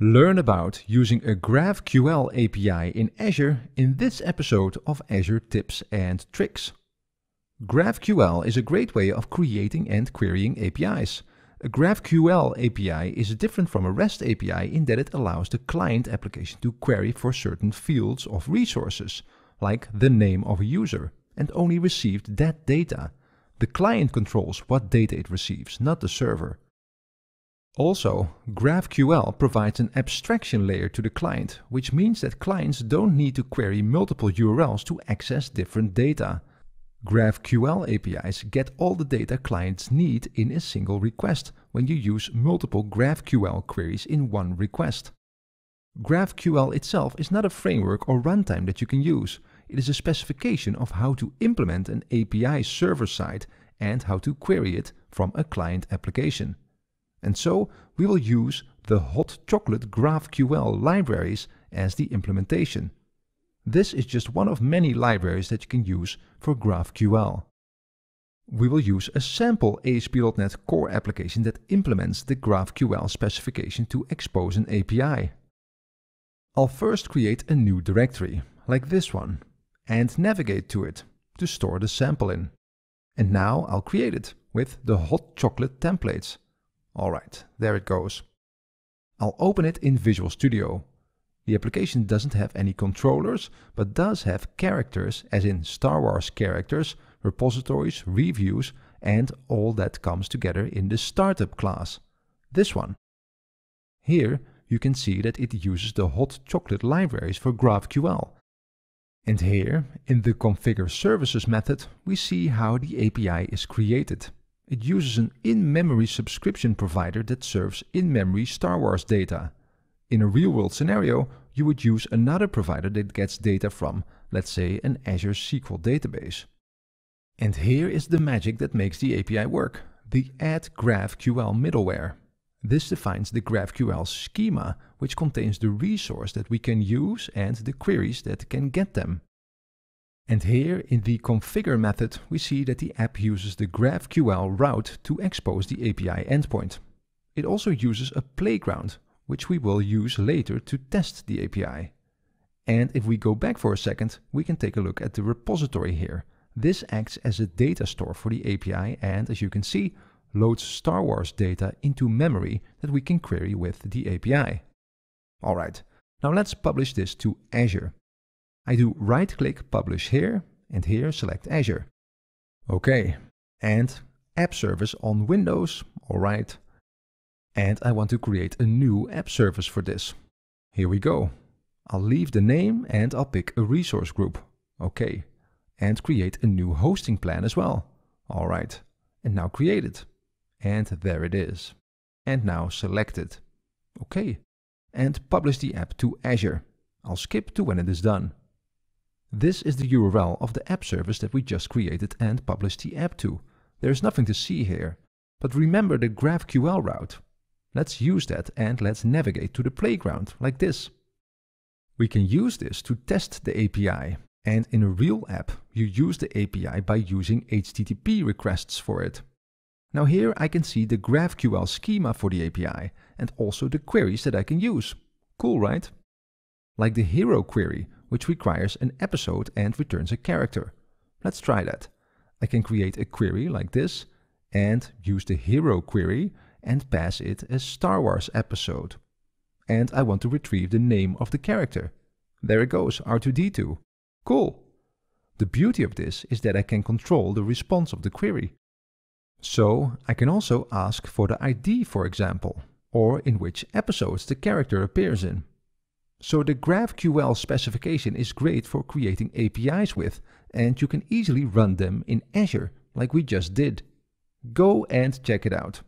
Learn about using a GraphQL API in Azure in this episode of Azure Tips and Tricks. GraphQL is a great way of creating and querying APIs. A GraphQL API is different from a REST API in that it allows the client application to query for certain fields of resources, like the name of a user, and only received that data. The client controls what data it receives, not the server. Also, GraphQL provides an abstraction layer to the client, which means that clients don't need to query multiple URLs to access different data. GraphQL APIs get all the data clients need in a single request when you use multiple GraphQL queries in one request. GraphQL itself is not a framework or runtime that you can use. It is a specification of how to implement an API server-side and how to query it from a client application. And so we will use the hot chocolate GraphQL libraries as the implementation. This is just one of many libraries that you can use for GraphQL. We will use a sample ASP.NET Core application that implements the GraphQL specification to expose an API. I'll first create a new directory, like this one, and navigate to it to store the sample in. And now I'll create it with the hot chocolate templates. All right, there it goes. I'll open it in Visual Studio. The application doesn't have any controllers, but does have characters, as in Star Wars characters, repositories, reviews, and all that comes together in the startup class. This one. Here you can see that it uses the hot chocolate libraries for GraphQL. And here, in the configure services method, we see how the API is created. It uses an in-memory subscription provider that serves in-memory Star Wars data. In a real-world scenario, you would use another provider that gets data from, let's say, an Azure SQL database. And here is the magic that makes the API work, the add GraphQL middleware. This defines the GraphQL schema, which contains the resource that we can use and the queries that can get them. And here in the configure method, we see that the app uses the GraphQL route to expose the API endpoint. It also uses a playground, which we will use later to test the API. And if we go back for a second, we can take a look at the repository here. This acts as a data store for the API and as you can see, loads Star Wars data into memory that we can query with the API. Alright, now let's publish this to Azure. I do right-click Publish here, and here select Azure. Okay, and App Service on Windows, alright. And I want to create a new App Service for this. Here we go. I'll leave the name and I'll pick a resource group. Okay, and create a new hosting plan as well. Alright, and now create it. And there it is. And now select it. Okay, and publish the app to Azure. I'll skip to when it is done. This is the URL of the app service that we just created and published the app to. There is nothing to see here, but remember the GraphQL route. Let's use that and let's navigate to the playground like this. We can use this to test the API and in a real app you use the API by using HTTP requests for it. Now here I can see the GraphQL schema for the API and also the queries that I can use. Cool, right? Like the hero query, which requires an episode and returns a character. Let's try that. I can create a query like this and use the hero query and pass it as Star Wars episode. And I want to retrieve the name of the character. There it goes, R2D2. Cool. The beauty of this is that I can control the response of the query. So I can also ask for the ID, for example, or in which episodes the character appears in. So the GraphQL specification is great for creating APIs with, and you can easily run them in Azure, like we just did. Go and check it out.